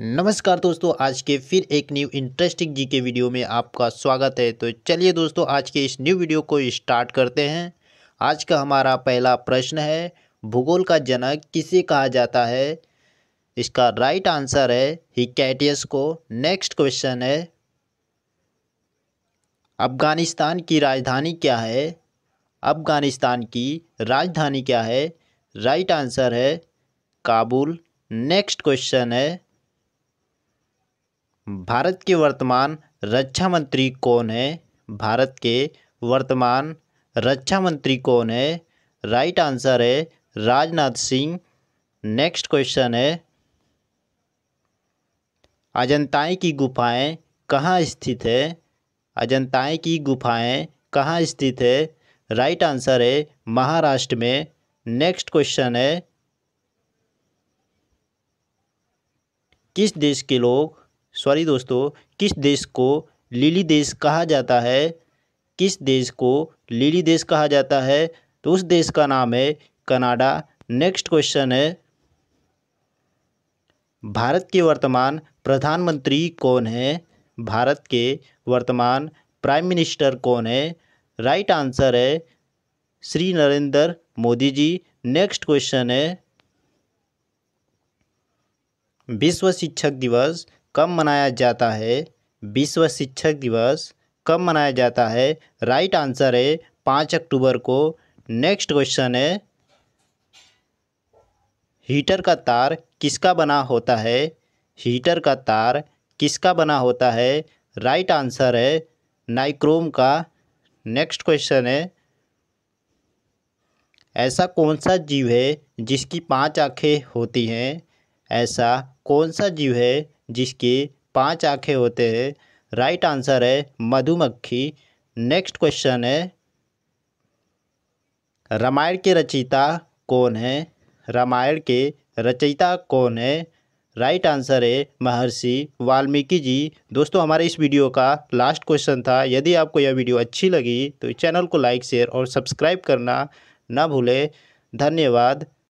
नमस्कार दोस्तों आज के फिर एक न्यू इंटरेस्टिंग जी के वीडियो में आपका स्वागत है तो चलिए दोस्तों आज के इस न्यू वीडियो को स्टार्ट करते हैं आज का हमारा पहला प्रश्न है भूगोल का जनक किसे कहा जाता है इसका राइट आंसर है ही कैटियस को नेक्स्ट क्वेश्चन है अफ़गानिस्तान की राजधानी क्या है अफ़गानिस्तान की राजधानी क्या है राइट आंसर है काबुल नेक्स्ट क्वेश्चन है भारत के वर्तमान रक्षा मंत्री कौन है भारत के वर्तमान रक्षा मंत्री कौन है राइट आंसर है राजनाथ सिंह नेक्स्ट क्वेश्चन है अजंताएँ की गुफाएं कहाँ स्थित है अजंताएं की गुफाएं कहाँ स्थित है राइट आंसर है महाराष्ट्र में नेक्स्ट क्वेश्चन है किस देश के लोग सॉरी दोस्तों किस देश को लीली देश कहा जाता है किस देश को लीली देश कहा जाता है तो उस देश का नाम है कनाडा नेक्स्ट क्वेश्चन है भारत के वर्तमान प्रधानमंत्री कौन है भारत के वर्तमान प्राइम मिनिस्टर कौन है राइट आंसर है श्री नरेंद्र मोदी जी नेक्स्ट क्वेश्चन है विश्व शिक्षक दिवस कब मनाया जाता है विश्व शिक्षक दिवस कब मनाया जाता है राइट आंसर है पाँच अक्टूबर को नेक्स्ट क्वेश्चन है हीटर का तार किसका बना होता है हीटर का तार किसका बना होता है राइट आंसर है नाइक्रोम का नेक्स्ट क्वेश्चन है ऐसा कौन सा जीव है जिसकी पांच आँखें होती हैं ऐसा कौन सा जीव है जिसके पाँच आँखें होते हैं राइट आंसर है मधुमक्खी नेक्स्ट क्वेश्चन है रामायण के रचयिता कौन है रामायण के रचयिता कौन है राइट आंसर है महर्षि वाल्मीकि जी दोस्तों हमारे इस वीडियो का लास्ट क्वेश्चन था यदि आपको यह वीडियो अच्छी लगी तो चैनल को लाइक शेयर और सब्सक्राइब करना ना भूलें धन्यवाद